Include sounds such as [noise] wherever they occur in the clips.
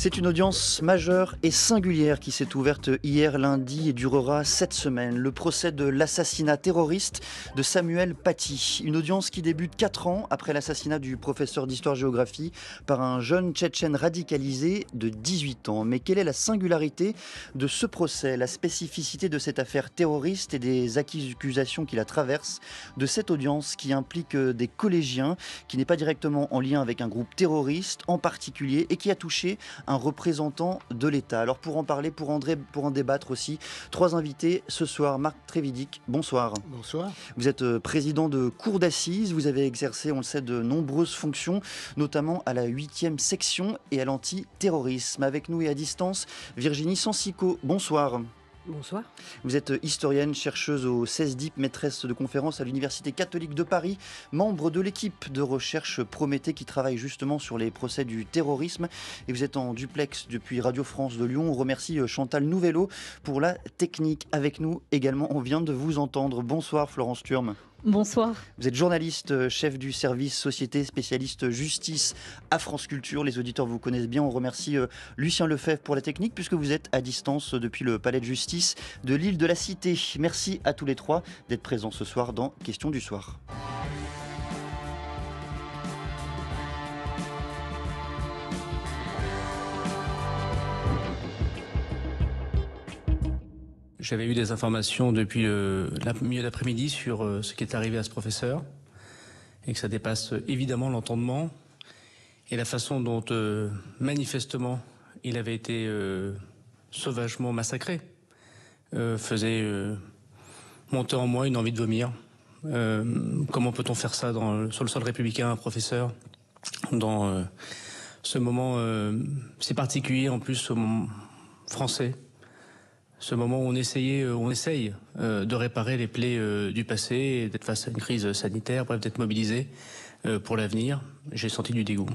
C'est une audience majeure et singulière qui s'est ouverte hier lundi et durera cette semaines. Le procès de l'assassinat terroriste de Samuel Paty. Une audience qui débute quatre ans après l'assassinat du professeur d'histoire-géographie par un jeune Tchétchène radicalisé de 18 ans. Mais quelle est la singularité de ce procès, la spécificité de cette affaire terroriste et des accusations qui la traversent, de cette audience qui implique euh, des collégiens, qui n'est pas directement en lien avec un groupe terroriste en particulier et qui a touché un représentant de l'État. Alors pour en parler, pour, en débattre aussi, trois invités ce soir. Marc Trévidic, bonsoir. Bonsoir. Vous êtes euh, président de cour d'assises, vous avez exercé, on le sait, de nombreuses fonctions, notamment à la 8e section et à l'antiterrorisme. Avec nous et à distance, Virginie Sansico, bonsoir. Bonsoir. Vous êtes historienne, chercheuse au CESDIP, maîtresse de conférences à l'Université catholique de Paris, membre de l'équipe de recherche Prométhée qui travaille justement sur les procès du terrorisme. Et vous êtes en duplex depuis Radio France de Lyon. On remercie euh, Chantal Nouvello pour la technique. Avec nous également, on vient de vous entendre. Bonsoir Florence Turme. Bonsoir. Vous êtes journaliste, euh, chef du service société, spécialiste justice à France Culture. Les auditeurs vous connaissent bien. On remercie euh, Lucien Lefebvre pour la technique puisque vous êtes à distance euh, depuis le palais de justice de l'île de la Cité. Merci à tous les trois d'être présents ce soir dans Question du soir. J'avais eu des informations depuis le milieu d'après-midi sur euh, ce qui est arrivé à ce professeur et que ça dépasse euh, évidemment l'entendement et la façon dont euh, manifestement il avait été sauvagement massacré faisait monter en moi une envie de vomir. comment peut-on faire ça dans, sur le sol républicain, un professeur, dans ce moment si particulier en plus au français ce moment où on essayait, euh, on essaye euh, de réparer les plaies euh, du passé, d'être face à une crise sanitaire, bref, d'être mobilisé pour l'avenir, j'ai senti du dégoût.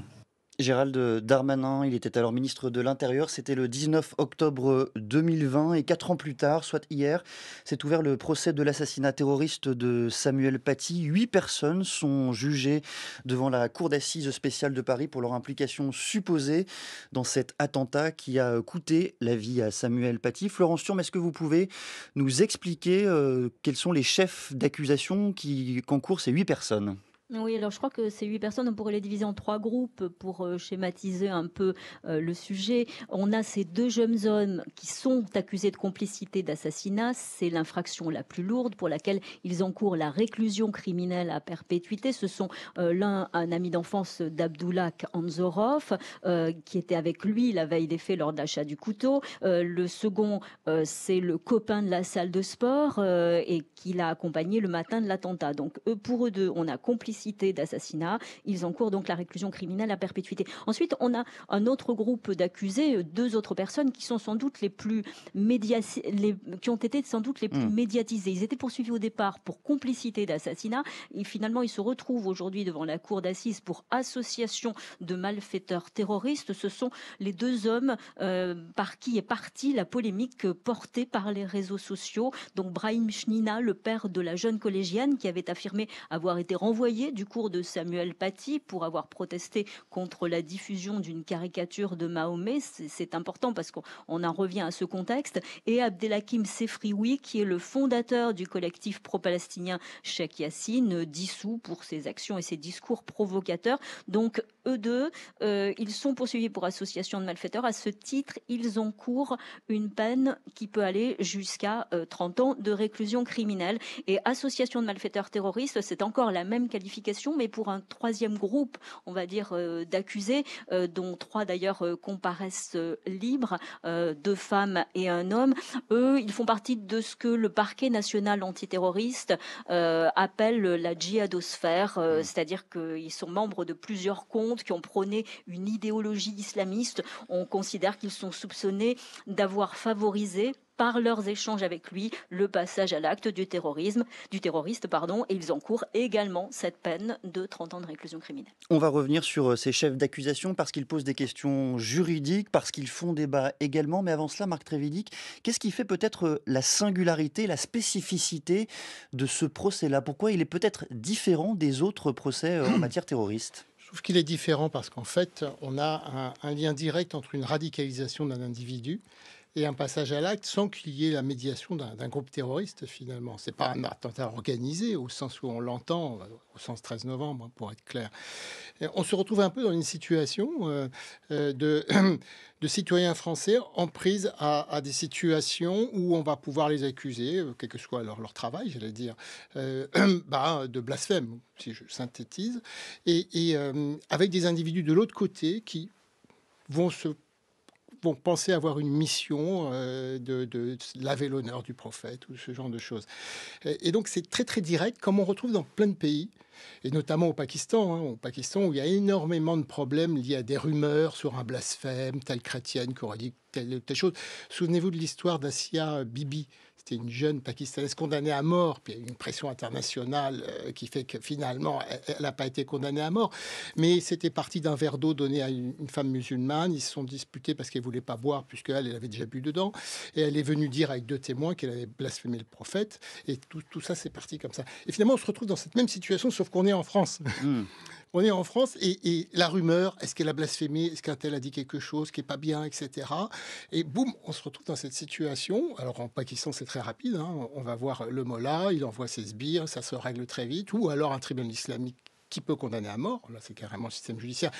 Gérald Darmanin, il était alors ministre de l'Intérieur, c'était le 19 octobre 2020 et quatre ans plus tard, soit hier, s'est ouvert le procès de l'assassinat terroriste de Samuel Paty. Huit personnes sont jugées devant la Cour d'assises spéciale de Paris pour leur implication supposée dans cet attentat qui a coûté la vie à Samuel Paty. Florence mais est-ce que vous pouvez nous expliquer euh, quels sont les chefs d'accusation qui concourent ces huit personnes oui, alors je crois que ces huit personnes, on pourrait les diviser en trois groupes pour euh, schématiser un peu euh, le sujet. On a ces deux jeunes hommes qui sont accusés de complicité d'assassinat. C'est l'infraction la plus lourde pour laquelle ils encourent la réclusion criminelle à perpétuité. Ce sont euh, l'un, un ami d'enfance d'Abdoulak Anzorov, qui était avec lui la veille des faits lors de l'achat du couteau. le second, c'est le copain de la salle de sport et qui l'a accompagné le matin de l'attentat. Donc, pour eux deux, on a complicité cité d'assassinat. Ils encourent donc la réclusion criminelle à perpétuité. Ensuite, on a un autre groupe d'accusés, euh, deux autres personnes qui sont sans doute les plus les, qui ont été sans doute les plus médiatisés. Hmm. médiatisées. Ils étaient poursuivis au départ pour complicité d'assassinat. Et finalement, ils se retrouvent aujourd'hui devant la cour d'assises pour association de malfaiteurs terroristes. Ce sont les deux hommes euh, par qui est partie la polémique portée par les réseaux sociaux. Donc, Brahim Schnina, le père de la jeune collégienne qui avait affirmé avoir été renvoyé du cours de Samuel Paty pour avoir protesté contre la diffusion d'une caricature de Mahomet. C'est important parce qu'on en revient à ce contexte. Et Abdelhakim Sefrioui, qui est le fondateur du collectif pro-palestinien Sheikh Yassine, dissous pour ses actions et ses discours provocateurs. Donc, eux deux, euh, ils sont poursuivis pour association de malfaiteurs. À ce titre, ils ont cours une peine qui peut aller jusqu'à 30 euh, ans de réclusion criminelle. Et association de malfaiteurs terroristes, c'est encore la même qualification mais pour un troisième groupe, on va dire, euh, d'accusés, euh, dont trois d'ailleurs euh, comparaissent libres, deux femmes et un homme. Eux, ils font partie de ce que le parquet national antiterroriste appelle la djihadosphère, mmh. c'est-à-dire qu'ils sont membres de plusieurs comptes qui ont prôné une idéologie islamiste. On considère qu'ils sont soupçonnés d'avoir favorisé par leurs échanges avec lui le passage à l'acte du terrorisme, du terroriste, pardon, et ils encourent également cette peine de 30 ans de réclusion criminelle. On va revenir sur euh, ces chefs d'accusation parce qu'ils posent des questions juridiques, parce qu'ils font débat également. Mais avant cela, Marc Trévidic, qu'est-ce qui fait peut-être euh, la singularité, la spécificité de ce procès-là Pourquoi il est peut-être différent des autres procès euh, en matière terroriste je trouve qu'il est différent parce qu'en fait, on a un, un, lien direct entre une radicalisation d'un individu et un passage à l'acte sans qu'il y ait la médiation d'un groupe terroriste finalement. C'est pas un attentat organisé au sens où on l'entend, au sens 13 novembre hein, pour être clair. on se retrouve un peu dans une situation euh, euh, de, [clears throat] de, citoyens français en prise à, des situations où on va pouvoir les accuser, euh, quel que soit leur, leur travail, j'allais dire, euh, [clears throat] bah, de blasphème, si je synthétise, et, avec des individus de l'autre côté qui vont se Vont penser avoir une mission euh, de, laver l'honneur du prophète ou ce genre de choses. Et, donc c'est très très direct, comme on retrouve dans plein de pays, et notamment au Pakistan, hein. au Pakistan où il y a énormément de problèmes liés à des rumeurs sur un blasphème, telle chrétienne qui aurait dit telle, telle chose. Souvenez-vous de l'histoire d'Asia Bibi c'était une jeune pakistanaise condamnée à mort. Puis il y a une pression internationale euh, qui fait que finalement, elle n'a pas été condamnée à mort. Mais c'était parti d'un verre d'eau donné à une, femme musulmane. Ils se sont disputés parce qu'elle voulait pas boire, puisqu'elle elle avait déjà bu dedans. Et elle est venue dire avec deux témoins qu'elle avait blasphémé le prophète. Et tout, tout ça, c'est parti comme ça. Et finalement, on se retrouve dans cette même situation, sauf qu'on est en France. Hmm on est en France et, la rumeur, est-ce qu'elle a blasphémé, est-ce qu'un tel a dit quelque chose qui n'est pas bien, etc. Et boum, on se retrouve dans cette situation. Alors en Pakistan, c'est très rapide. Hein. On va voir le mollah, il envoie ses sbires, ça se règle très vite. Ou alors un tribunal islamique qui peut condamner à mort. Là, c'est carrément le système judiciaire.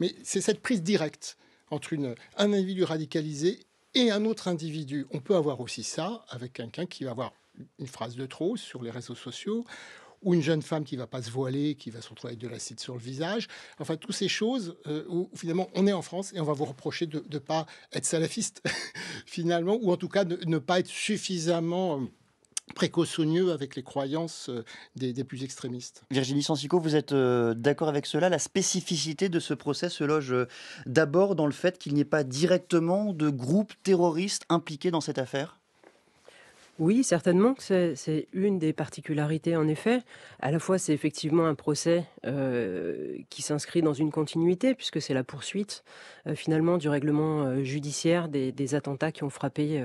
Mais c'est cette prise directe entre un individu radicalisé et un autre individu. On peut avoir aussi ça avec quelqu'un qui va avoir une phrase de trop sur les réseaux sociaux ou une jeune femme qui va pas se voiler, qui va se retrouver avec de l'acide sur le visage. Enfin, toutes ces choses euh, où finalement on est en France et on va vous reprocher de ne pas être salafiste [laughs] finalement, ou en tout cas de ne pas être suffisamment euh, précautionneux avec les croyances euh, des, plus extrémistes. Virginie Sansico, vous êtes d'accord avec cela La spécificité de ce procès se loge d'abord dans le fait qu'il n'y ait pas directement de groupe terroriste impliqué dans cette affaire oui, certainement que c'est, une des particularités, en effet. À la fois, c'est effectivement un procès euh, qui s'inscrit dans une continuité, puisque c'est la poursuite, euh, finalement, du règlement euh, judiciaire des, attentats qui ont frappé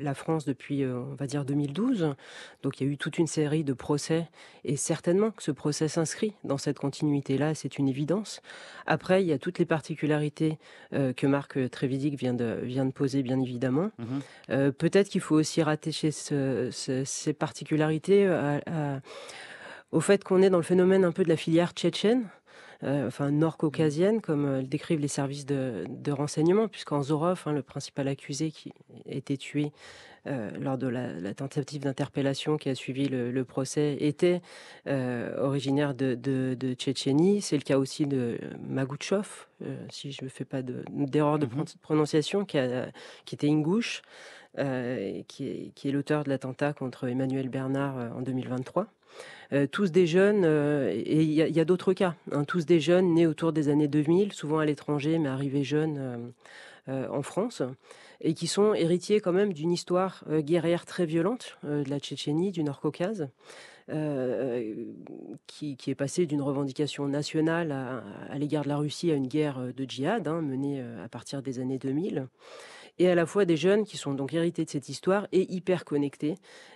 la France depuis, on va dire, 2012. Donc, il y a eu toute une série de procès, et certainement que ce procès s'inscrit dans cette continuité-là, c'est une évidence. Après, il y a toutes les particularités que Marc Trévidic vient de, poser, bien évidemment. Mm-hmm. Peut-être qu'il faut aussi rater ces particularités euh, au fait qu'on est dans le phénomène un peu de la filière tchétchène. Euh, enfin nord-caucasienne, comme euh, le décrivent les services de, renseignement, puisqu'en Zorov, hein, le principal accusé qui a été tué lors de la, tentative d'interpellation qui a suivi le, procès, était originaire de, Tchétchénie. C'est le cas aussi de Magouchov, si je ne fais pas d'erreur de, mmh prononciation, qui, a, qui était ingouche. Euh, qui est, l'auteur de l'attentat contre Emmanuel Bernard euh, en 2023. Euh, tous des jeunes, et il y a, d'autres cas, hein. tous des jeunes nés autour des années 2000, souvent à l'étranger, mais arrivés jeunes en France, et qui sont héritiers quand même d'une histoire guerrière très violente de la Tchétchénie, du Nord-Caucase. Qui, est passée d'une revendication nationale à, l'égard de la Russie à une guerre de djihad hein, menée à partir des années 2000 et à la fois des jeunes qui sont donc hérités de cette histoire et hyper connectés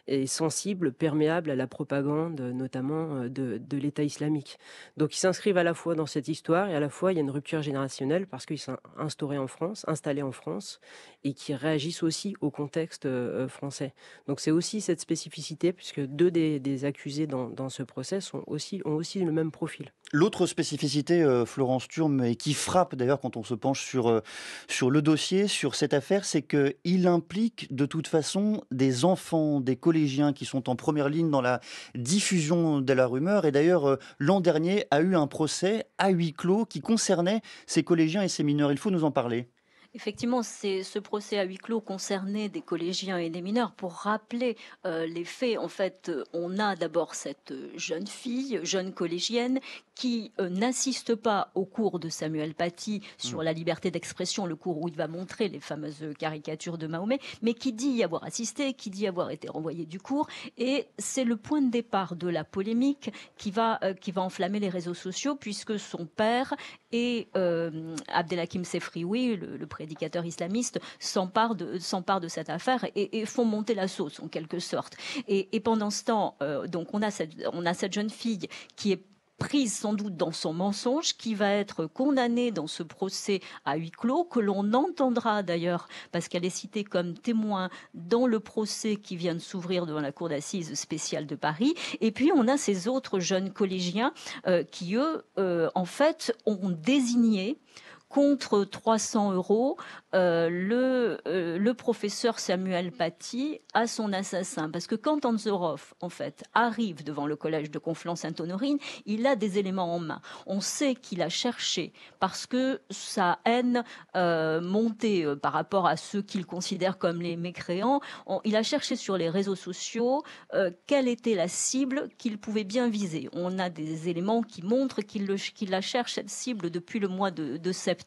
et sensibles, perméables à la propagande notamment euh, de, l'État islamique. Donc ils s'inscrivent à la fois dans cette histoire et à la fois il y a une rupture générationnelle parce qu'ils sont instaurés en France, installés en France et qui réagissent aussi au contexte euh, français. Donc c'est aussi cette spécificité puisque deux des, accusés dans, dans, ce procès sont aussi, ont aussi le même profil. L'autre spécificité, euh, Florence Turme, et qui frappe d'ailleurs quand on se penche sur, euh, sur le dossier, sur cette affaire, c'est qu'il implique de toute façon des enfants, des collégiens qui sont en première ligne dans la diffusion de la rumeur. Et d'ailleurs, euh, l'an dernier a eu un procès à huis clos qui concernait ces collégiens et ces mineurs. Il faut nous en parler. Effectivement, c'est ce procès à huis clos concerné des collégiens et des mineurs. Pour rappeler euh, les faits, en fait, euh, on a d'abord cette euh, jeune fille, jeune collégienne, qui n'assiste pas au cours de Samuel Paty sur hmm. la liberté d'expression, le cours où il va montrer les fameuses caricatures de Mahomet, mais qui dit y avoir assisté, qui dit avoir été renvoyé du cours, et c'est le point de départ de la polémique qui va qui va enflammer les réseaux sociaux puisque son père et Abdelhakim Sefrioui, le, le président prédicateurs islamistes s'emparent de, de cette affaire et, font monter la sauce en quelque sorte. Et, pendant ce temps, euh, donc on a, cette, on a cette jeune fille qui est prise sans doute dans son mensonge, qui va être condamnée dans ce procès à huis clos, que l'on entendra d'ailleurs, parce qu'elle est citée comme témoin dans le procès qui vient de s'ouvrir devant la Cour d'assises spéciale de Paris. Et puis on a ces autres jeunes collégiens euh, qui, eux, euh, en fait, ont désigné contre 300 euros, euh, le, euh, le, professeur Samuel Paty à son assassin. Parce que quand Anzorov, en fait, arrive devant le collège de Conflans-Sainte-Honorine, il a des éléments en main. On sait qu'il a cherché, parce que sa haine euh, euh par rapport à ceux qu'il considère comme les mécréants, il a cherché sur les réseaux sociaux quelle était la cible qu'il pouvait bien viser. On a des éléments qui montrent qu'il, le, la cherche, cette cible, depuis le mois de septembre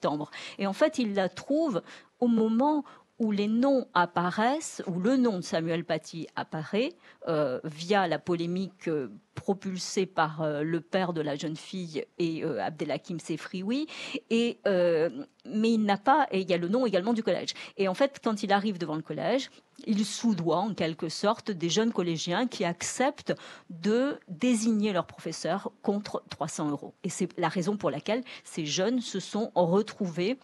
et en fait, il la trouve au moment où les noms apparaissent, où le nom de Samuel Paty apparaît euh, via la polémique euh, propulsée par euh, le père de la jeune fille et Abdelhakim Sefrioui. Et, mais il n'a pas, et il y a le nom également du collège. Et en fait, quand il arrive devant le collège, il soudoie en quelque sorte des jeunes collégiens qui acceptent de désigner leur professeur contre 300 euros. Et c'est la raison pour laquelle ces jeunes se sont retrouvés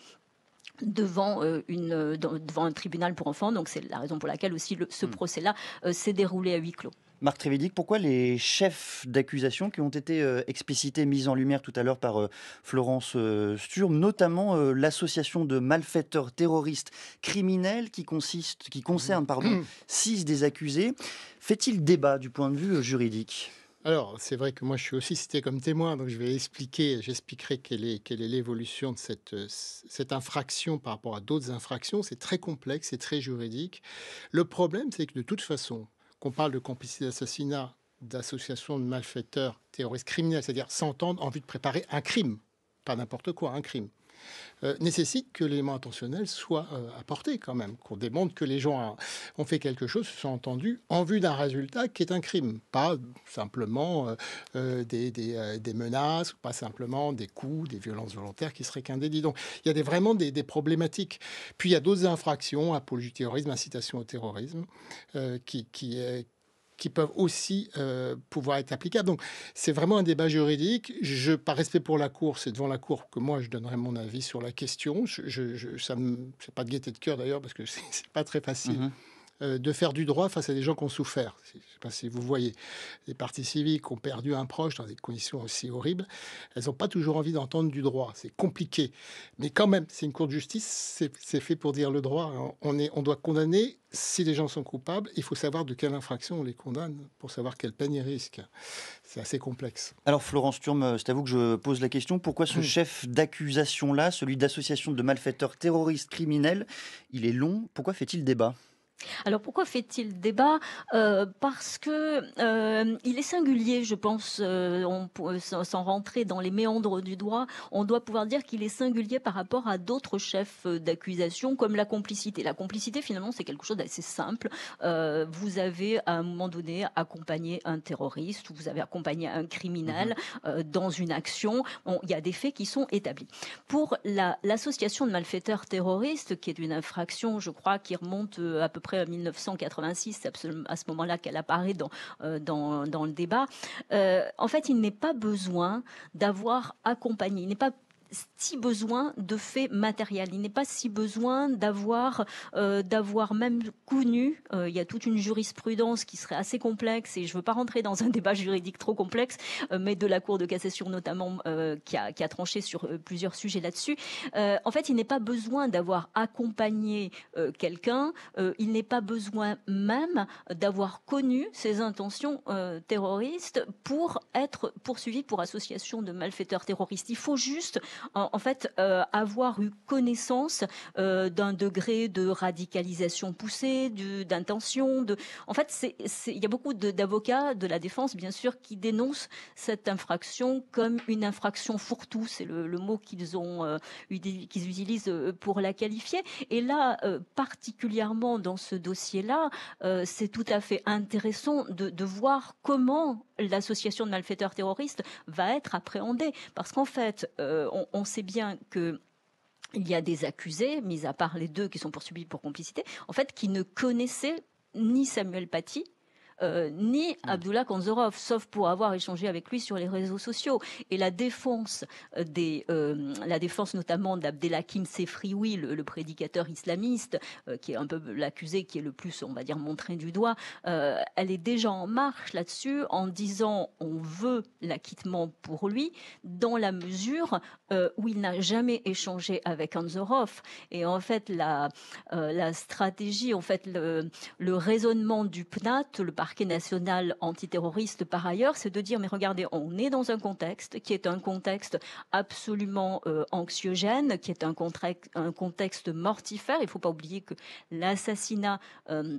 devant, euh, euh, devant un tribunal pour enfants. Donc c'est la raison pour laquelle aussi ce hmm. procès-là euh, s'est déroulé à huis clos. Marc Trévédic, pourquoi les chefs d'accusation qui ont été explicités, mis en lumière tout à l'heure par Florence Sturm, notamment l'association de malfaiteurs terroristes criminels qui, qui concerne pardon, hmm. six des accusés, fait-il débat du point de vue juridique alors, c'est vrai que moi, je suis aussi cité comme témoin, donc je vais expliquer, j'expliquerai quelle est, quelle est l'évolution de cette, euh, cette infraction par rapport à d'autres infractions. C'est très complexe, c'est très juridique. Le problème, c'est que de toute façon, qu'on parle de complicité d'assassinat, d'association de malfaiteurs, terroristes criminels, c'est-à-dire s'entendre en vue de préparer un crime, pas n'importe quoi, un crime. Euh, nécessite que l'élément intentionnel soit euh, apporté quand même, qu'on démontre que les gens ont fait quelque chose, se sont entendus en vue d'un résultat qui est un crime, pas simplement euh, des, menaces, pas simplement des coups, des violences volontaires qui seraient qu'un délit. Donc il y a des, vraiment des, problématiques. Puis il y a d'autres infractions, apologie du terrorisme, incitation au terrorisme, qui, qui, qui peuvent aussi euh, pouvoir être applicables. Donc, c'est vraiment un débat juridique. Je, par respect pour la Cour, c'est devant la Cour que moi, je donnerai mon avis sur la question. Je, je, ça pas de gaieté de cœur d'ailleurs, parce que [laughs] ce n'est pas très facile. Mhm. Euh, de faire du droit face à des gens qui ont souffert. Je ne sais pas si vous voyez, les partis civiques ont perdu un proche dans des conditions aussi horribles. Elles n'ont pas toujours envie d'entendre du droit. C'est compliqué. Mais quand même, c'est une cour de justice. C'est fait pour dire le droit. On, est, on doit condamner si les gens sont coupables, il faut savoir de quelle infraction on les condamne pour savoir quelle peine ils risquent. C'est assez complexe. Alors Florence Turme, euh, c'est à vous que je pose la question. Pourquoi ce hmm. chef d'accusation-là, celui d'association de malfaiteurs terroristes criminels, il est long Pourquoi fait-il débat alors pourquoi fait-il débat euh, Parce que euh, il est singulier, je pense, euh, on, sans rentrer dans les méandres du droit, on doit pouvoir dire qu'il est singulier par rapport à d'autres chefs d'accusation, comme la complicité. La complicité, finalement, c'est quelque chose d'assez simple. vous avez à un moment donné accompagné un terroriste, vous avez accompagné un criminel mhm. dans une action. il y a des faits qui sont établis. Pour l'association de malfaiteurs terroristes, qui est une infraction, je crois, qui remonte à peu près après 1986, euh, c'est à ce moment-là qu'elle apparaît dans, euh, dans, dans le débat. Euh, en fait, il n'est pas besoin d'avoir accompagné, il n'est pas si besoin de faits matériels. Il n'est pas si besoin d'avoir euh, d'avoir même connu. Euh, il y a toute une jurisprudence qui serait assez complexe et je ne veux pas rentrer dans un débat juridique trop complexe, euh, mais de la Cour de cassation notamment qui, a, tranché sur plusieurs sujets là-dessus. en fait, il n'est pas besoin d'avoir accompagné quelqu'un. il n'est pas besoin même d'avoir connu ses intentions terroristes pour être poursuivi pour association de malfaiteurs terroristes. Il faut juste en, fait, euh, avoir eu connaissance euh, d'un degré de radicalisation poussée, d'intention. De... En fait, il y a beaucoup d'avocats de, la défense, bien sûr, qui dénoncent cette infraction comme une infraction fourre-tout. C'est le, mot qu'ils euh, utilisent pour la qualifier. Et là, particulièrement dans ce dossier-là, c'est tout à fait intéressant de, voir comment l'association de malfaiteurs terroristes va être appréhendée. Parce qu'en fait, on, on, sait bien que il y a des accusés, mis à part les deux qui sont poursuivis pour complicité, en fait, qui ne connaissaient ni Samuel Paty, euh, ni mm. Abdullah Kanzorov, sauf pour avoir échangé avec lui sur les réseaux sociaux. Et la défense euh, des, euh, la défense notamment d'Abdelhakim Sefrioui, le, le, prédicateur islamiste, qui est un peu l'accusé qui est le plus, on va dire, montré du doigt, elle est déjà en marche là-dessus en disant on veut l'acquittement pour lui dans la mesure où il n'a jamais échangé avec Kanzorov. Et en fait, la, stratégie, en fait, le, raisonnement du PNAT, le national antiterroriste par ailleurs, c'est de dire mais regardez, on est dans un contexte qui est un contexte absolument euh, anxiogène, qui est un, contexte mortifère. Il ne faut pas oublier que l'assassinat euh,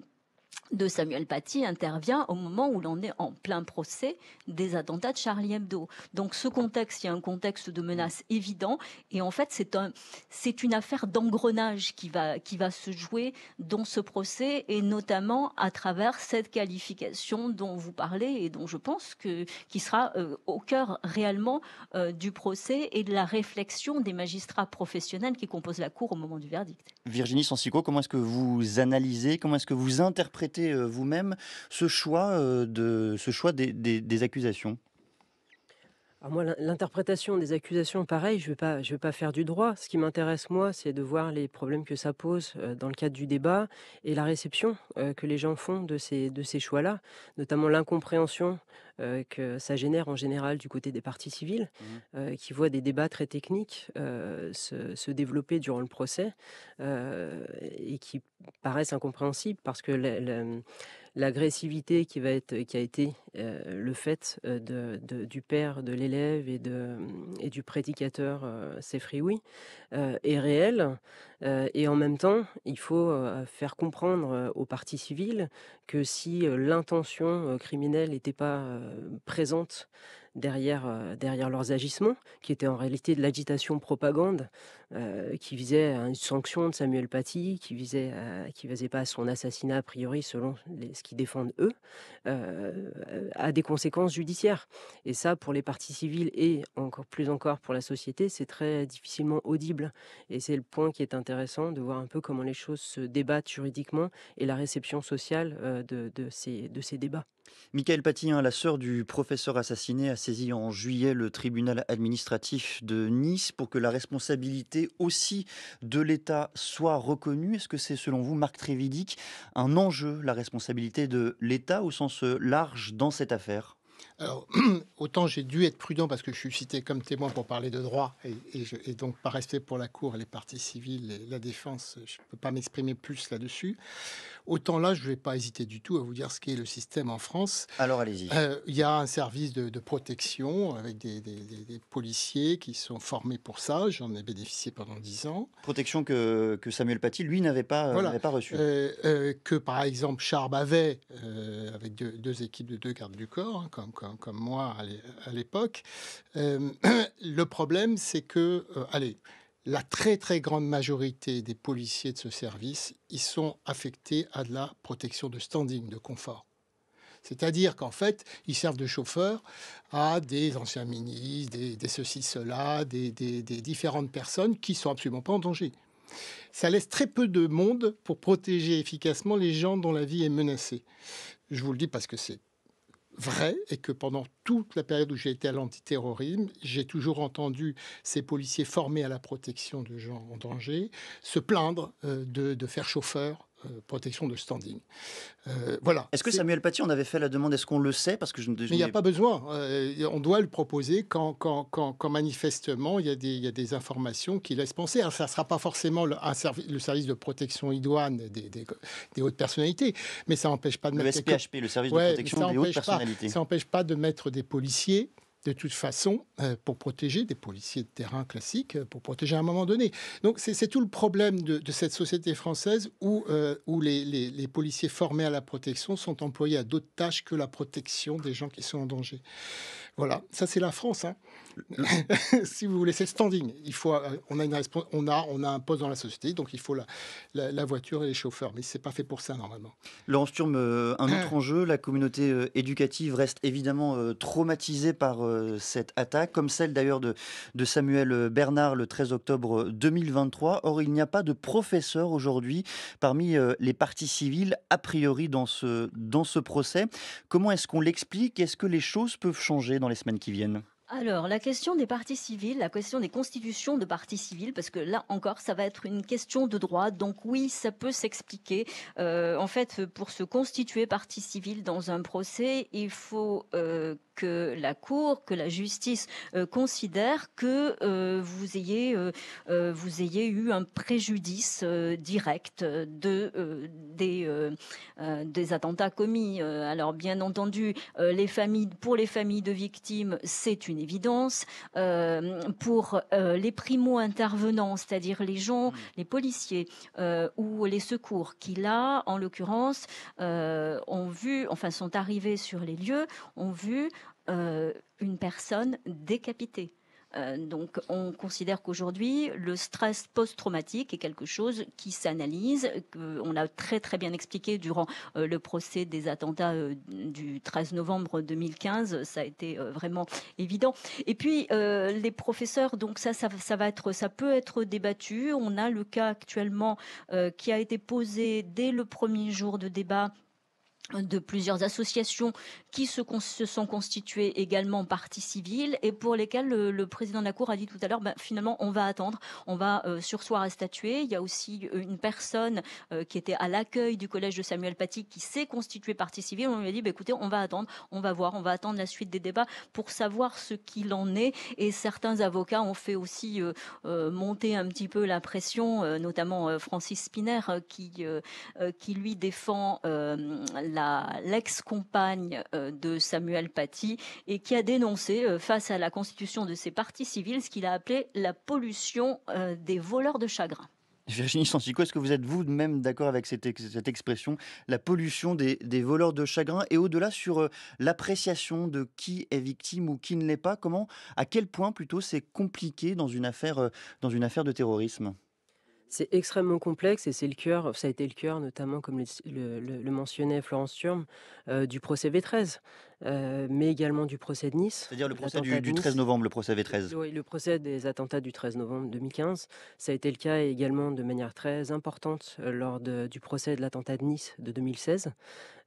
de Samuel Paty intervient au moment où l'on est en plein procès des attentats de Charlie Hebdo. Donc ce contexte, il y a un contexte de menace évident et en fait c'est un c'est une affaire d'engrenage qui va qui va se jouer dans ce procès et notamment à travers cette qualification dont vous parlez et dont je pense que qui sera euh, au cœur réellement euh, du procès et de la réflexion des magistrats professionnels qui composent la cour au moment du verdict. Virginie Sansico, comment est-ce que vous analysez, comment est-ce que vous interprétez prêtez euh, vous-même ce choix, euh, de, ce choix des, des accusations l'interprétation des accusations, pareil, je ne vais, pas, faire du droit. Ce qui m'intéresse, moi, c'est de voir les problèmes que ça pose euh, dans le cadre du débat et la réception euh, que les gens font de ces, choix-là, notamment l'incompréhension euh, que ça génère en général du côté des partis civils, mmh. qui voient des débats très techniques se, développer durant le procès et qui paraissent incompréhensibles parce que l'agressivité qui, va être, qui a été euh, le fait euh, du père de l'élève et, mm, du prédicateur euh, Sefrioui euh, est réelle. et en même temps, il faut faire comprendre aux partis civils que si l'intention criminelle n'était pas présente derrière, derrière leurs agissements, qui étaient en réalité de l'agitation propagande, euh, qui visait à une sanction de Samuel Paty, qui visait, qui visait pas à son assassinat a priori selon ce qu'ils défendent eux, euh, a des conséquences judiciaires. Et ça, pour les parties civiles et encore plus encore pour la société, c'est très difficilement audible. Et c'est le point qui est intéressant de voir un peu comment les choses se débattent juridiquement et la réception sociale euh, de, ces, de ces débats. Michael Paty, hein, la sœur du professeur assassiné, a saisi en juillet le tribunal administratif de Nice pour que la responsabilité aussi de l'État soit reconnue Est-ce que c'est selon vous, Marc Trévidic, un enjeu, la responsabilité de l'État au sens large dans cette affaire alors, [clears throat] autant j'ai dû être prudent parce que je suis cité comme témoin pour parler de droit et, donc par respect pour la Cour, les parties civiles, la défense, je ne peux pas m'exprimer plus là-dessus. Autant là, je ne vais pas hésiter du tout à vous dire ce qu'est le système en France. Alors allez-y. Euh, il y a un service de, protection avec des, policiers qui sont formés pour ça. J'en ai bénéficié pendant dix ans. Protection que, Samuel Paty, lui, n'avait pas, euh, pas reçue. Euh, que par exemple, Charb avait avec deux, équipes de deux gardes du corps, hein, comme Hein, comme moi à l'époque. Euh, [clears throat] le problème, c'est que, euh, allez, la très très grande majorité des policiers de ce service, ils sont affectés à de la protection de standing, de confort. C'est-à-dire qu'en fait, ils servent de chauffeurs à des anciens ministres, des, ceci, cela, des, des, différentes personnes qui sont absolument pas en danger. Ça laisse très peu de monde pour protéger efficacement les gens dont la vie est menacée. Je vous le dis parce que c'est vrai et que pendant toute la période où j'ai été à l'antiterrorisme, j'ai toujours entendu ces policiers formés à la protection de gens en danger se plaindre euh, de, faire chauffeur euh, protection de standing. Euh, voilà. Est-ce que Samuel Paty en avait fait la demande Est-ce qu'on le sait Parce que je ne. il n'y a pas besoin. Euh, on doit le proposer quand, manifestement il y, a des, informations qui laissent penser. ça ne sera pas forcément le, le service de protection idoine des, hautes personnalités, mais ça n'empêche pas de mettre. Le le service de protection des hautes personnalités. ça n'empêche pas de mettre des policiers de toute façon euh, pour protéger des policiers de terrain classiques, euh, pour protéger à un moment donné. Donc c'est tout le problème de, cette société française où, euh, où les, policiers formés à la protection sont employés à d'autres tâches que la protection des gens qui sont en danger. Voilà, ça c'est la France. Hein. [laughs] si vous voulez, c'est standing. Il faut, euh, on a une on a, on a un poste dans la société, donc il faut la, voiture et les chauffeurs. Mais c'est pas fait pour ça normalement. Laurence Turme, euh, un autre [clears throat] enjeu, la communauté euh, éducative reste évidemment traumatisée par cette attaque, comme celle d'ailleurs de, de Samuel Bernard le 13 octobre 2023. Or, il n'y a pas de professeur aujourd'hui parmi les parties civiles a priori dans ce dans ce procès. Comment est-ce qu'on l'explique Est-ce que les choses peuvent changer dans les semaines qui viennent alors, la question des partis civiles, la question des constitutions de parties civiles, parce que là encore, ça va être une question de droit. Donc oui, ça peut s'expliquer. Euh, en fait, pour se constituer partie civile dans un procès, il faut euh, que la Cour, que la justice euh, considère que euh, vous, ayez, euh, vous ayez eu un préjudice direct des, attentats commis. Alors bien entendu, les familles, pour les familles de victimes, c'est une évidence. pour les primo-intervenants, c'est-à-dire les gens, mm. les policiers ou les secours, qui là, en l'occurrence, ont vu, enfin sont arrivés sur les lieux, ont vu euh, une personne décapitée. Euh, donc, on considère qu'aujourd'hui, le stress post-traumatique est quelque chose qui s'analyse. On a très très bien expliqué durant euh, le procès des attentats du 13 novembre 2015. Ça a été vraiment évident. Et puis, les professeurs, donc ça, va être, ça peut être débattu. On a le cas actuellement qui a été posé dès le premier jour de débat de plusieurs associations qui se, sont constituées également partie civile et pour lesquelles le, président de la Cour a dit tout à l'heure, bah, finalement, on va attendre, on va euh, sursoir à statuer. Il y a aussi euh, une personne euh, qui était à l'accueil du collège de Samuel Paty qui s'est constituée partie civile. On lui a dit, ben, écoutez, on va attendre, on va voir, on va attendre la suite des débats pour savoir ce qu'il en est. Et certains avocats ont fait aussi monter un petit peu la pression, notamment Francis spinner qui, qui lui défend la l'ex-compagne euh, de Samuel Paty et qui a dénoncé euh, face à la constitution de ses partis civils ce qu'il a appelé la pollution euh, des voleurs de chagrin. Virginie Sansico, est-ce que vous êtes vous-même d'accord avec cette, expression, la pollution des, voleurs de chagrin et au-delà sur l'appréciation de qui est victime ou qui ne l'est pas Comment, à quel point plutôt c'est compliqué dans une affaire, dans une affaire de terrorisme c'est extrêmement complexe et c'est le cœur, ça a été le cœur notamment, comme le, mentionnait Florence Turm, euh, du procès V13. Euh, mais également du procès de Nice. C'est-à-dire le procès du, 13 novembre, le procès V13 Oui, le procès des attentats du 13 novembre 2015. Ça a été le cas également de manière très importante euh, lors du procès de l'attentat de Nice de 2016,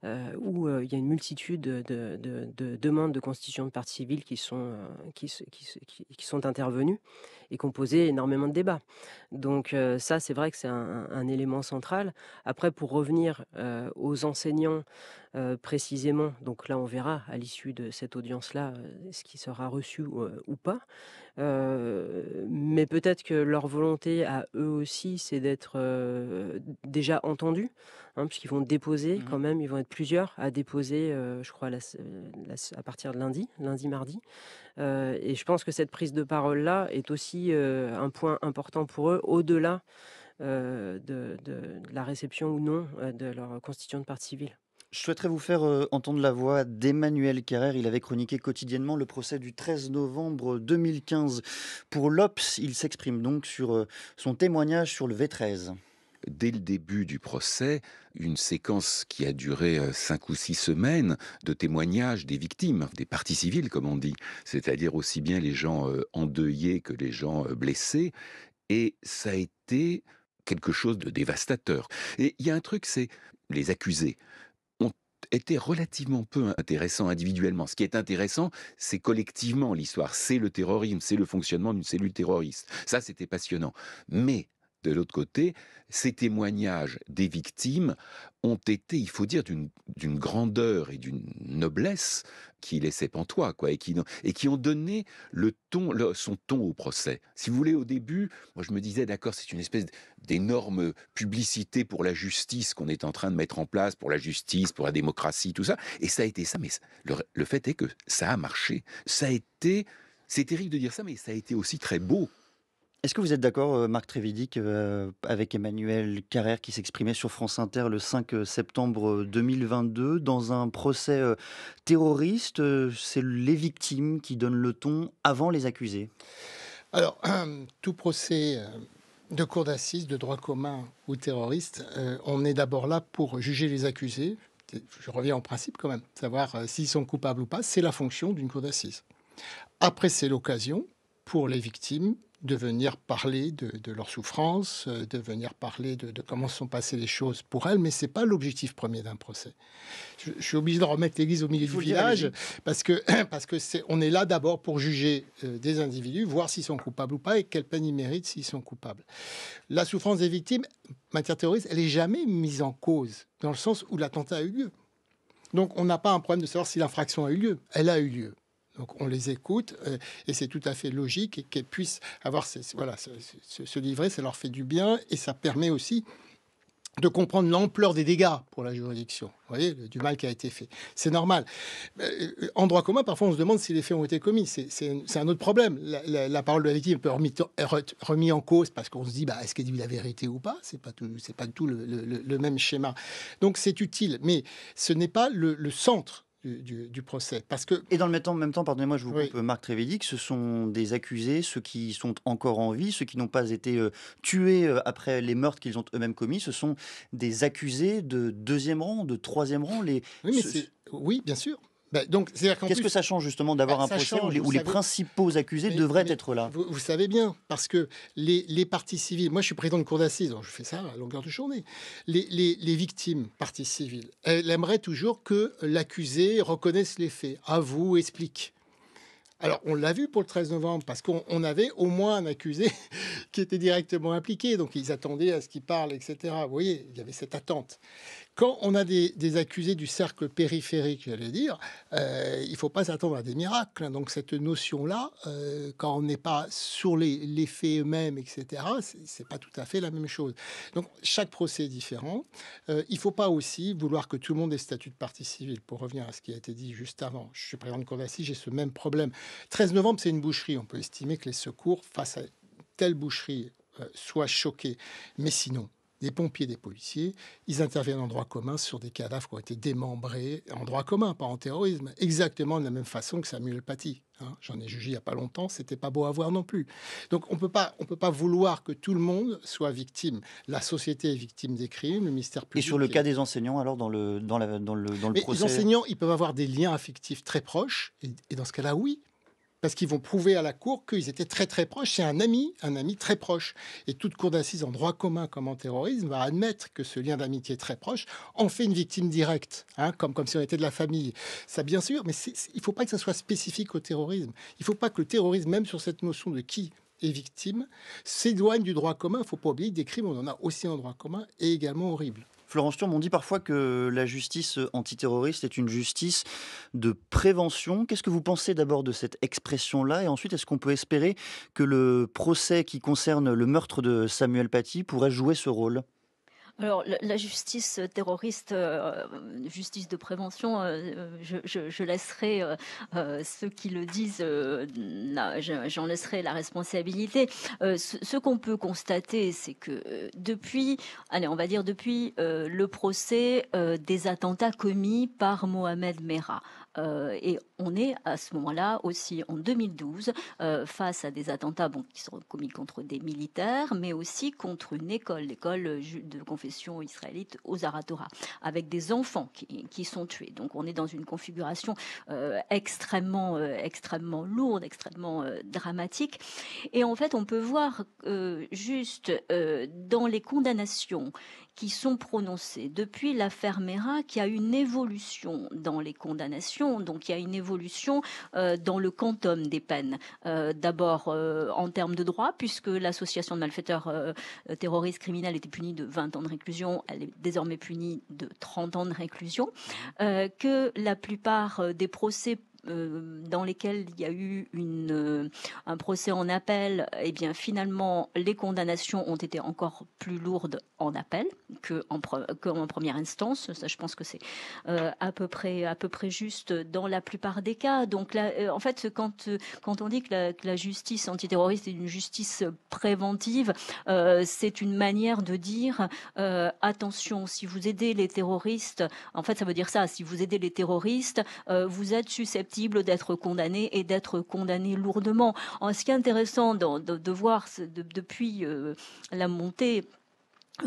euh, où il y a une multitude de, demandes de constitution de partie civile qui sont, qui, qui, sont intervenues et qui ont posé énormément de débats. Donc ça, c'est vrai que c'est un, élément central. Après, pour revenir aux enseignants, précisément. Donc là, on verra à l'issue de cette audience-là ce qui sera reçu ou pas. mais peut-être que leur volonté à eux aussi, c'est d'être déjà entendus, hein, puisqu'ils vont déposer mmh quand même, ils vont être plusieurs à déposer, je crois, à partir de lundi, lundi, mardi. et je pense que cette prise de parole-là est aussi un point important pour eux, au-delà de, de, la réception ou non de leur constitution de partie civile. Je souhaiterais vous faire euh, entendre la voix d'Emmanuel Carrère. Il avait chroniqué quotidiennement le procès du 13 novembre 2015. Pour l'OPS, il s'exprime donc sur euh, son témoignage sur le V13 dès le début du procès, une séquence qui a duré euh, cinq ou six semaines de témoignages des victimes, des parties civiles comme on dit, c'est-à-dire aussi bien les gens endeuillés que les gens blessés, et ça a été quelque chose de dévastateur. Et il y a un truc, c'est les accusés était relativement peu intéressant individuellement. Ce qui est intéressant, c'est collectivement l'histoire. C'est le terrorisme, c'est le fonctionnement d'une cellule terroriste. Ça, c'était passionnant. Mais de l'autre côté, ces témoignages des victimes ont été, il faut dire, d'une grandeur et d'une noblesse qui laissaient pantois, quoi, et qui, et qui ont donné le ton, son ton au procès. Si vous voulez, au début, moi je me disais, d'accord, c'est une espèce d'énorme publicité pour la justice qu'on est en train de mettre en place, pour la justice, pour la démocratie, tout ça, et ça a été ça, mais le, fait est que ça a marché. Ça a été, c'est terrible de dire ça, mais ça a été aussi très beau est-ce que vous êtes d'accord, euh, Marc Trévidic, euh, avec Emmanuel Carrère qui s'exprimait sur France Inter le 5 euh, septembre 2022 dans un procès terroriste C'est les victimes qui donnent le ton avant les accusés Alors, [clears throat] tout procès de cour d'assises, de droit commun ou terroriste, on est d'abord là pour juger les accusés. Je reviens en principe quand même, savoir s'ils sont coupables ou pas, c'est la fonction d'une cour d'assises. Après, c'est l'occasion pour les victimes de venir parler de, leur souffrance, euh, de venir parler de, comment sont passées les choses pour elles, mais ce n'est pas l'objectif premier d'un procès. Je, suis obligé de remettre l'église au milieu du village parce que [clears throat] parce que c'est on est là d'abord pour juger euh, des individus, voir s'ils sont coupables ou pas et quelle peine ils méritent s'ils sont coupables. La souffrance des victimes, matière terroriste, elle est jamais mise en cause dans le sens où l'attentat a eu lieu. Donc on n'a pas un problème de savoir si l'infraction a eu lieu. Elle a eu lieu. Donc on les écoute euh, et c'est tout à fait logique qu'elles puissent avoir voilà, se, ce, livret, livrer, ça leur fait du bien et ça permet aussi de comprendre l'ampleur des dégâts pour la juridiction, vous voyez, du mal qui a été fait. C'est normal. Euh, en droit commun, parfois, on se demande si les faits ont été commis. C'est un autre problème. La, parole de la victime peut être remise remis en cause parce qu'on se dit, bah, est-ce qu'elle dit la vérité ou pas C'est pas tout, c'est pas du tout le, même schéma. Donc c'est utile, mais ce n'est pas le centre du, procès. Parce que... Et dans le même temps, pardonnez-moi, je vous coupe, euh, Marc Trévédic, ce sont des accusés, ceux qui sont encore en vie, ceux qui n'ont pas été euh, tués euh, après les meurtres qu'ils ont eux-mêmes commis, ce sont des accusés de deuxième rang, de troisième rang. Les... Oui, oui bien sûr. Bah, donc, Qu'est-ce que ça change justement d'avoir bah, un procès où, les, principaux accusés devraient être là vous, savez bien, parce que les, les parties civiles, moi je suis président de cour d'assises, donc je fais ça à longueur de journée, les, les victimes, parties civiles, elles aimeraient toujours que l'accusé reconnaisse les faits, avoue, explique. Alors, on l'a vu pour le 13 novembre, parce qu'on avait au moins un accusé [laughs] qui était directement impliqué. Donc, ils attendaient à ce qu'il parle, etc. Vous voyez, il y avait cette attente. Quand on a des, accusés du cercle périphérique, j'allais dire, euh, il ne faut pas s'attendre à des miracles. Donc cette notion-là, euh, quand on n'est pas sur les, faits eux-mêmes, etc., n'est pas tout à fait la même chose. Donc chaque procès est différent. Euh, il ne faut pas aussi vouloir que tout le monde ait statut de partie civile. Pour revenir à ce qui a été dit juste avant, je suis président de cour j'ai ce même problème. 13 novembre, c'est une boucherie. On peut estimer que les secours face à telle boucherie soient choqués. Mais sinon, des pompiers, des policiers. Ils interviennent en droit commun sur des cadavres qui ont été démembrés en droit commun, pas en terrorisme, exactement de la même façon que Samuel Paty. Hein. J'en ai jugé il n'y a pas longtemps, c'était pas beau à voir non plus. Donc on peut pas, on peut pas vouloir que tout le monde soit victime. La société est victime des crimes, le mystère public. Et sur le cas des enseignants, alors dans le dans, procès... Les enseignants, ils peuvent avoir des liens affectifs très proches, et dans ce cas-là, oui, parce qu'ils vont prouver à la cour qu'ils étaient très très proches. C'est un ami, un ami très proche. Et toute cour d'assises en droit commun comme en terrorisme va admettre que ce lien d'amitié très proche en fait une victime directe, hein, comme, si on était de la famille. Ça, bien sûr, mais il ne faut pas que ça soit spécifique au terrorisme. Il ne faut pas que le terrorisme, même sur cette notion de qui est victime, s'éloigne du droit commun. Il ne faut pas oublier que des crimes, on en a aussi en droit commun et également horribles. Florence Thurmond, on dit parfois que la justice euh, antiterroriste est une justice de prévention. Qu'est-ce que vous pensez d'abord de cette expression-là Et ensuite, est-ce qu'on peut espérer que le procès qui concerne le meurtre de Samuel Paty pourrait jouer ce rôle alors, la, justice euh, terroriste, euh, justice de prévention, euh, je, laisserai ceux qui le disent, j'en laisserai la responsabilité. ce, qu'on peut constater, c'est que depuis, allez, on va dire depuis le procès des attentats commis par Mohamed Merah, euh, et on est à ce moment-là aussi en 2012 euh, face à des attentats bon, qui sont commis contre des militaires, mais aussi contre une école, l'école euh, de confession israélite aux Aratora, avec des enfants qui, sont tués. Donc on est dans une configuration extrêmement, extrêmement lourde, extrêmement dramatique. Et en fait, on peut voir juste dans les condamnations qui sont prononcées depuis l'affaire Mera, qui a une évolution dans les condamnations, donc il y a une évolution euh, dans le quantum des peines. Euh, d'abord euh, en termes de droit, puisque l'association de malfaiteurs terroristes criminels était punie de 20 ans de réclusion, elle est désormais punie de 30 ans de réclusion, que la plupart des procès euh, dans lesquels il y a eu une, euh, un procès en appel, et eh bien finalement les condamnations ont été encore plus lourdes en appel que en, en première instance. Ça, je pense que c'est euh, à peu près à peu près juste dans la plupart des cas. Donc là, en fait, quand quand on dit que la, que la, justice antiterroriste est une justice préventive, c'est une manière de dire attention, si vous aidez les terroristes, en fait, ça veut dire ça. Si vous aidez les terroristes, vous êtes susceptible d'être condamné et d'être condamné lourdement. En ce qui est intéressant de, voir depuis euh, la montée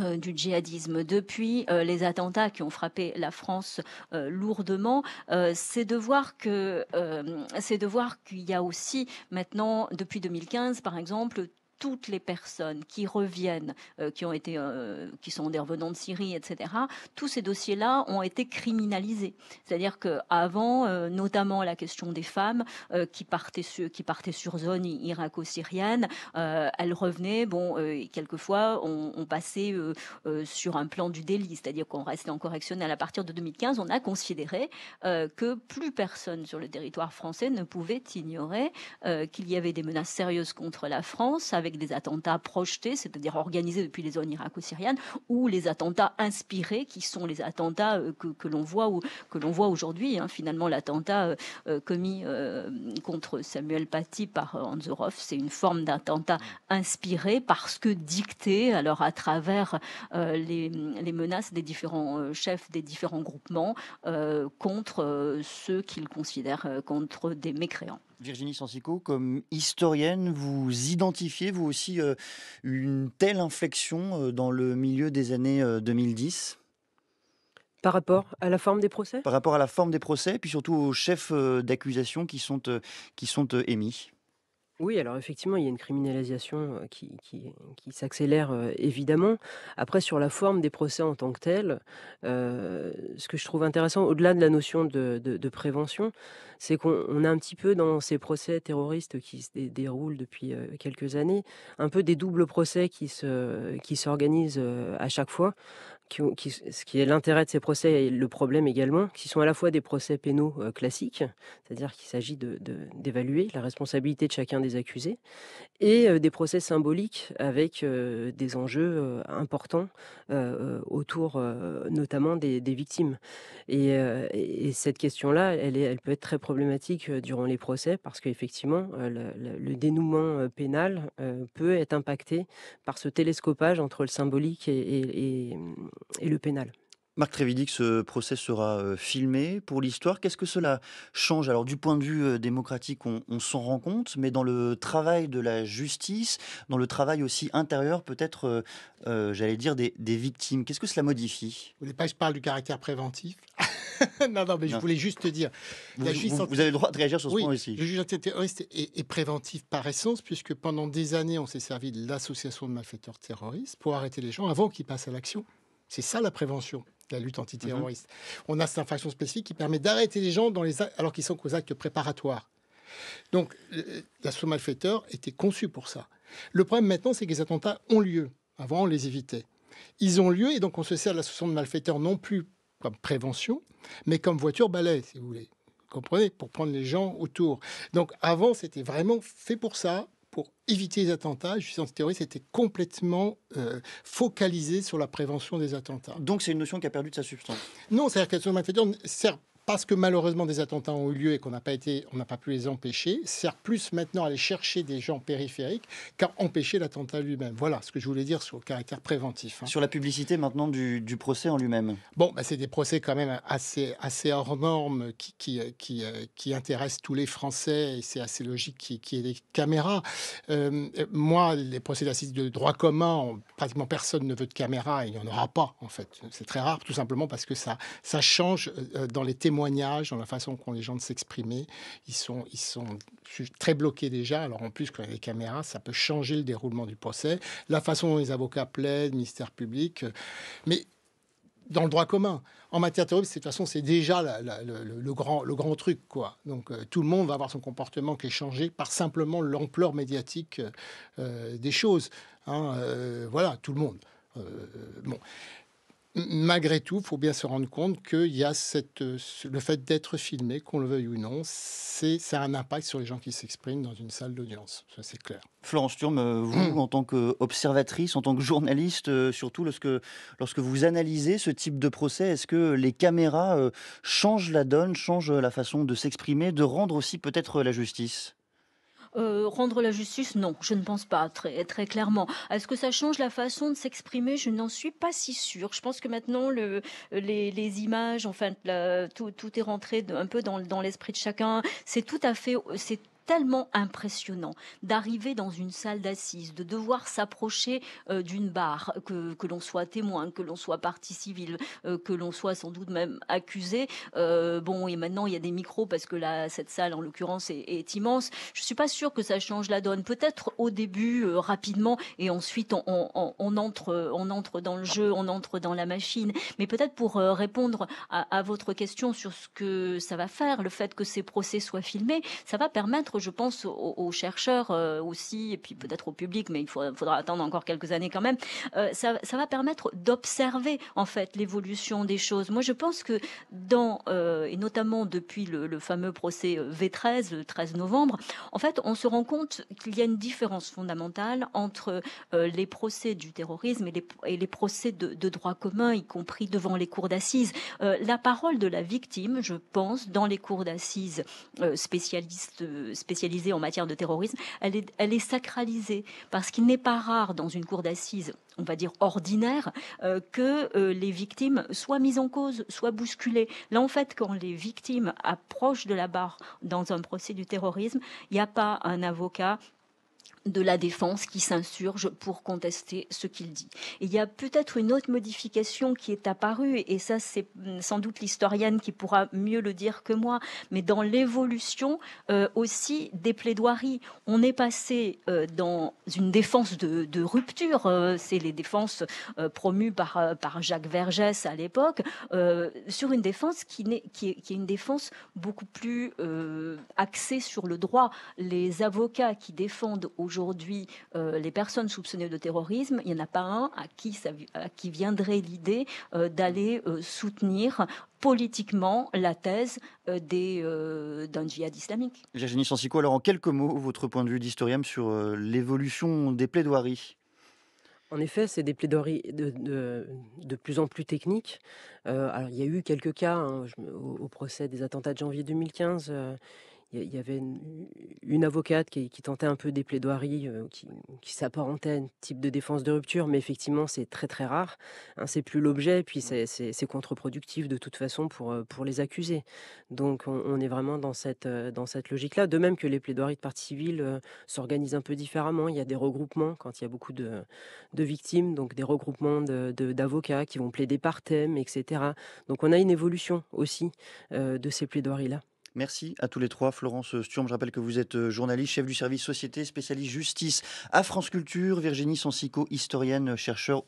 euh, du djihadisme depuis euh, les attentats qui ont frappé la France lourdement, c'est de voir que c'est de voir qu'il y a aussi maintenant depuis 2015 par exemple toutes les personnes qui reviennent, euh, qui ont été, euh, qui sont des revenants de Syrie, etc. Tous ces dossiers-là ont été criminalisés. C'est-à-dire qu'avant, euh, notamment la question des femmes qui partaient sur, qui partaient sur zone irako-syrienne, elles revenaient. Bon, quelquefois, on, passait sur un plan du délit, c'est-à-dire qu'on restait en correctionnel. À partir de 2015, on a considéré que plus personne sur le territoire français ne pouvait ignorer qu'il y avait des menaces sérieuses contre la France avec des attentats projetés, c'est-à-dire organisés depuis les zones irako-syriennes, ou les attentats inspirés, qui sont les attentats euh, que, l'on voit, ou, voit aujourd'hui. Hein, finalement, l'attentat euh, euh, commis contre Samuel Paty par Anzorov, c'est une forme d'attentat inspiré parce que dicté, alors à travers les, les, menaces des différents chefs des différents groupements contre ceux qu'ils considèrent contre des mécréants. Virginie Sansico, comme historienne, vous identifiez vous aussi euh, une telle inflexion euh, dans le milieu des années 2010 euh, par rapport à la forme des procès Par rapport à la forme des procès, puis surtout aux chefs d'accusation qui sont, qui sont émis. Oui, alors effectivement, il y a une criminalisation qui, s'accélère évidemment. Après, sur la forme des procès en tant que tels, ce que je trouve intéressant, au-delà de la notion de, prévention, c'est qu'on a un petit peu dans ces procès terroristes qui se déroulent depuis quelques années, un peu des doubles procès qui s'organisent qui à chaque fois, ce qui est l'intérêt de ces procès et le problème également, qui sont à la fois des procès pénaux euh, classiques, c'est-à-dire qu'il s'agit d'évaluer la responsabilité de chacun des accusés, et euh, des procès symboliques avec euh, des enjeux importants autour notamment des, victimes. Et, cette question-là, elle, elle peut être très problématique durant les procès parce qu'effectivement, le, dénouement pénal peut être impacté par ce télescopage entre le symbolique et, et, et et le pénal. Marc Trévidic, ce procès sera euh, filmé pour l'histoire. Qu'est-ce que cela change Alors, du point de vue euh, démocratique, on, s'en rend compte, mais dans le travail de la justice, dans le travail aussi intérieur, peut-être, euh, j'allais dire, des, victimes, qu'est-ce que cela modifie Vous voulez pas je parle du caractère préventif [laughs] non, non, mais je voulais juste te dire. Vous, avez le droit de réagir sur ce point aussi. Le juge antiterroriste terroriste est, préventif par essence, puisque pendant des années, on s'est servi de l'association de malfaiteurs terroristes pour arrêter les gens avant qu'ils passent à l'action. C'est ça la prévention la lutte antiterroriste. Mhm. On a cette infraction spécifique qui permet d'arrêter les gens alors qu'ils sont qu'aux actes préparatoires. Donc l'assaut malfaiteur était conçu pour ça. Le problème maintenant, c'est que les attentats ont lieu. Avant, on les évitait. Ils ont lieu et donc on se sert de l'association de malfaiteurs non plus comme prévention, mais comme voiture balai, si vous voulez. comprenez Pour prendre les gens autour. Donc avant, c'était vraiment fait pour ça pour éviter les attentats. La en théorie, était complètement euh, focalisé sur la prévention des attentats. Donc c'est une notion qui a perdu de sa substance. Non, c'est-à-dire que la sert parce que malheureusement des attentats ont eu lieu et qu'on n'a pas été, on n'a pas pu les empêcher, sert plus maintenant à aller chercher des gens périphériques qu'à empêcher l'attentat lui-même. Voilà ce que je voulais dire sur le caractère préventif. Hein. Sur la publicité maintenant du, procès en lui-même. Bon, bah, c'est des procès quand même assez, assez hors normes qui, qui, euh, qui, euh, qui intéressent tous les Français et c'est assez logique qu'il y ait des caméras. Euh, moi, les procès d'assises de droit commun, pratiquement personne ne veut de caméra et il n'y en aura pas en fait. C'est très rare tout simplement parce que ça, ça change dans les témoignages dans la façon qu'ont les gens de s'exprimer. Ils sont, ils sont très bloqués déjà. Alors en plus, quand il y a caméras, ça peut changer le déroulement du procès, la façon dont les avocats plaident, le ministère public. Euh, mais dans le droit commun. En matière terroriste, de toute façon, c'est déjà le, grand, le grand truc. quoi. Donc euh, tout le monde va avoir son comportement qui est changé par simplement l'ampleur médiatique euh, des choses. Hein, voilà, tout le monde. bon malgré tout, il faut bien se rendre compte que y a euh, le fait d'être filmé, qu'on le veuille ou non, ça a un impact sur les gens qui s'expriment dans une salle d'audience. Ça, c'est clair. Florence Turme, euh, vous, mmh. en tant qu'observatrice, en tant que journaliste, euh, surtout lorsque, lorsque vous analysez ce type de procès, est-ce que les caméras changent la donne, changent la façon de s'exprimer, de rendre aussi peut-être la justice euh, rendre la justice, non, je ne pense pas, très, très clairement. Est-ce que ça change la façon de s'exprimer Je n'en suis pas si sûre. Je pense que maintenant, les, images, enfin, tout, est rentré un peu dans, l'esprit de chacun. C'est tout à fait tellement impressionnant d'arriver dans une salle d'assises, de devoir s'approcher euh, d'une barre, que, que l'on soit témoin, que l'on soit partie civile, euh, que l'on soit sans doute même accusé. Euh, bon, et maintenant il y a des micros parce que là, cette salle en l'occurrence est, immense. Je suis pas sûre que ça change la donne. Peut-être au début rapidement et ensuite on, entre, on entre dans le jeu, on entre dans la machine. Mais peut-être pour répondre à votre question sur ce que ça va faire, le fait que ces procès soient filmés, ça va permettre je pense, aux, chercheurs euh, aussi, et puis peut-être au public, mais il faudra, attendre encore quelques années quand même, euh, ça, va permettre d'observer en fait l'évolution des choses. Moi, je pense que dans, euh, et notamment depuis le, fameux procès V13, le 13 novembre, en fait, on se rend compte qu'il y a une différence fondamentale entre les procès du terrorisme et les, procès de, droit commun, y compris devant les cours d'assises. la parole de la victime, je pense, dans les cours d'assises spécialistes, spécialisée en matière de terrorisme, elle est, sacralisée parce qu'il n'est pas rare dans une cour d'assises, on va dire ordinaire, euh, que euh, les victimes soient mises en cause, soient bousculées. Là, en fait, quand les victimes approchent de la barre dans un procès du terrorisme, il n'y a pas un avocat de la défense qui s'insurge pour contester ce qu'il dit. il y a peut-être une autre modification qui est apparue, et ça c'est hum, sans doute l'historienne qui pourra mieux le dire que moi, mais dans l'évolution euh, aussi des plaidoiries, on est passé euh, dans une défense de, rupture, euh, c'est les défenses promues par, Jacques Vergès à l'époque, sur une défense qui, est, une défense beaucoup plus axée sur le droit. Les avocats qui défendent aujourd'hui aujourd'hui euh, les personnes soupçonnées de terrorisme, il n'y en a pas un à qui, qui viendrait l'idée euh, d'aller euh, soutenir politiquement la thèse d'un djihad islamique. Virginie Sansico, alors en quelques mots, votre point de vue d'historienne sur l'évolution des plaidoiries en effet, c'est des plaidoiries de, plus en plus techniques. alors, il y a eu quelques cas hein, au, procès des attentats de janvier 2015 il y avait une, avocate qui, tentait un peu des plaidoiries euh, qui, qui s'apparentaient à un type de défense de rupture, mais effectivement, c'est très très rare. Hein, c'est plus l'objet, puis c'est contre-productif de toute façon pour, euh, pour les accusés. Donc on, est vraiment dans cette, euh, dans cette logique-là. De même que les plaidoiries de partie civile s'organisent un peu différemment. Il y a des regroupements quand il y a beaucoup de, victimes, donc des regroupements d'avocats qui vont plaider par thème, etc. Donc on a une évolution aussi de ces plaidoiries-là. Merci à tous les trois. Florence Sturm, je rappelle que vous êtes euh, journaliste, chef du service société, spécialiste justice à France Culture. Virginie Sansico, historienne, chercheuse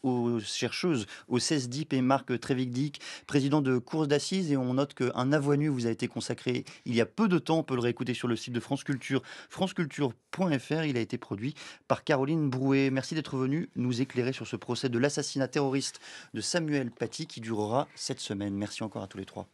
au CESDIP et Marc Trévigdic, président de course d'assises. Et on note qu'un avoinu vous a été consacré il y a peu de temps. On peut le réécouter sur le site de France Culture, franceculture.fr. Il a été produit par Caroline Brouet. Merci d'être venu nous éclairer sur ce procès de l'assassinat terroriste de Samuel Paty qui durera cette semaine. Merci encore à tous les trois.